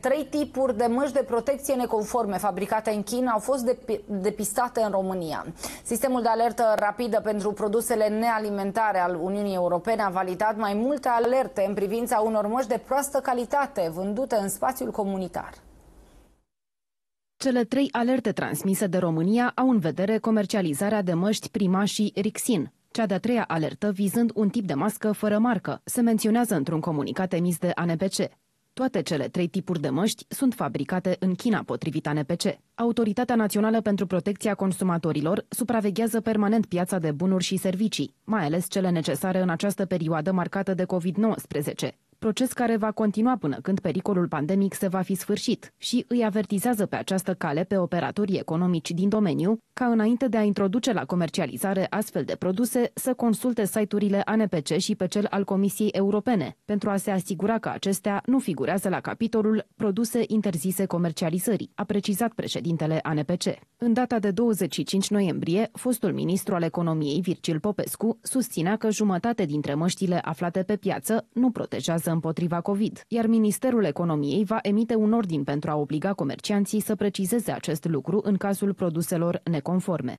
Trei tipuri de măști de protecție neconforme fabricate în China au fost dep depistate în România. Sistemul de alertă rapidă pentru produsele nealimentare al Uniunii Europene a validat mai multe alerte în privința unor măști de proastă calitate vândute în spațiul comunitar. Cele trei alerte transmise de România au în vedere comercializarea de măști prima și Rixin, cea de-a treia alertă vizând un tip de mască fără marcă, se menționează într-un comunicat emis de ANPC. Toate cele trei tipuri de măști sunt fabricate în China, potrivit ANPC. Autoritatea Națională pentru Protecția Consumatorilor supraveghează permanent piața de bunuri și servicii, mai ales cele necesare în această perioadă marcată de COVID-19 proces care va continua până când pericolul pandemic se va fi sfârșit și îi avertizează pe această cale pe operatorii economici din domeniu ca înainte de a introduce la comercializare astfel de produse să consulte site-urile ANPC și pe cel al Comisiei Europene pentru a se asigura că acestea nu figurează la capitolul produse interzise comercializării, a precizat președintele ANPC. În data de 25 noiembrie, fostul ministru al economiei Virgil Popescu susținea că jumătate dintre măștile aflate pe piață nu protejează luptă împotriva COVID, iar Ministerul Economiei va emite un ordin pentru a obliga comercianții să precizeze acest lucru în cazul produselor neconforme.